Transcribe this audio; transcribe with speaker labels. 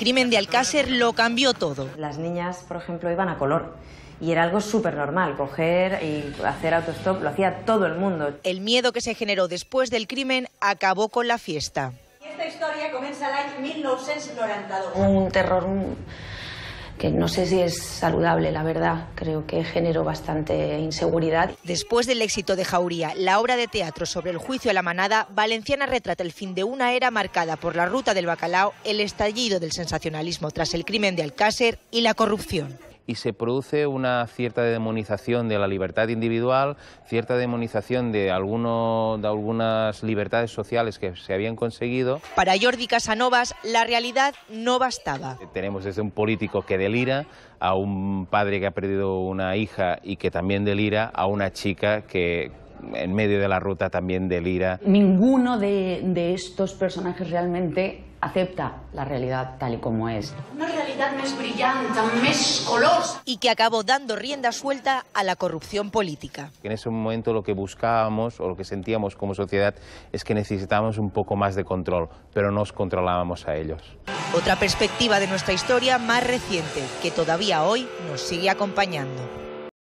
Speaker 1: El crimen de Alcácer lo cambió todo. Las niñas, por ejemplo, iban a color. Y era algo súper normal, coger y hacer autostop, lo hacía todo el mundo. El miedo que se generó después del crimen acabó con la fiesta. Esta historia comienza 1992. Un terror, un que no sé si es saludable, la verdad. Creo que generó bastante inseguridad. Después del éxito de Jauría, la obra de teatro sobre el juicio a la manada, Valenciana retrata el fin de una era marcada por la ruta del bacalao, el estallido del sensacionalismo tras el crimen de Alcácer y la corrupción
Speaker 2: y se produce una cierta demonización de la libertad individual, cierta demonización de, alguno, de algunas libertades sociales que se habían conseguido.
Speaker 1: Para Jordi Casanovas, la realidad no bastaba.
Speaker 2: Tenemos desde un político que delira, a un padre que ha perdido una hija y que también delira, a una chica que en medio de la ruta también delira.
Speaker 1: Ninguno de estos personajes realmente acepta la realidad tal y como es. Una realidad más brillante, más color. Y que acabó dando rienda suelta a la corrupción política.
Speaker 2: En ese momento lo que buscábamos o lo que sentíamos como sociedad es que necesitábamos un poco más de control, pero nos controlábamos a ellos.
Speaker 1: Otra perspectiva de nuestra historia más reciente, que todavía hoy nos sigue acompañando.